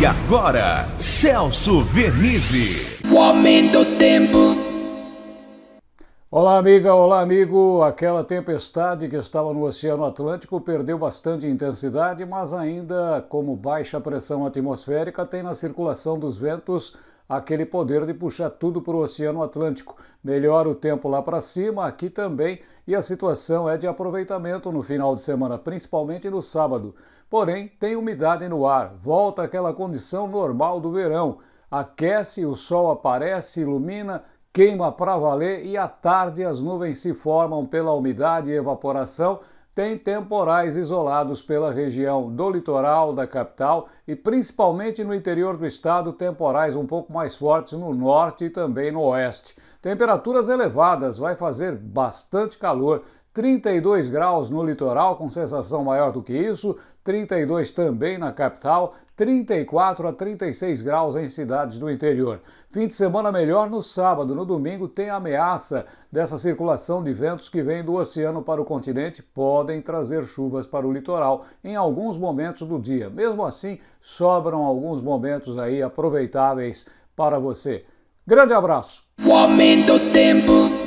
E agora, Celso Vernizzi. O aumento do tempo. Olá, amiga, olá, amigo. Aquela tempestade que estava no Oceano Atlântico perdeu bastante intensidade, mas ainda, como baixa pressão atmosférica, tem na circulação dos ventos aquele poder de puxar tudo para o Oceano Atlântico. Melhora o tempo lá para cima, aqui também, e a situação é de aproveitamento no final de semana, principalmente no sábado. Porém, tem umidade no ar, volta aquela condição normal do verão. Aquece, o sol aparece, ilumina, queima para valer e à tarde as nuvens se formam pela umidade e evaporação tem temporais isolados pela região do litoral da capital e principalmente no interior do estado, temporais um pouco mais fortes no norte e também no oeste. Temperaturas elevadas, vai fazer bastante calor, 32 graus no litoral, com sensação maior do que isso, 32 também na capital, 34 a 36 graus em cidades do interior. Fim de semana melhor no sábado, no domingo tem ameaça dessa circulação de ventos que vem do oceano para o continente, podem trazer chuvas para o litoral em alguns momentos do dia. Mesmo assim, sobram alguns momentos aí aproveitáveis para você. Grande abraço. O aumento tempo.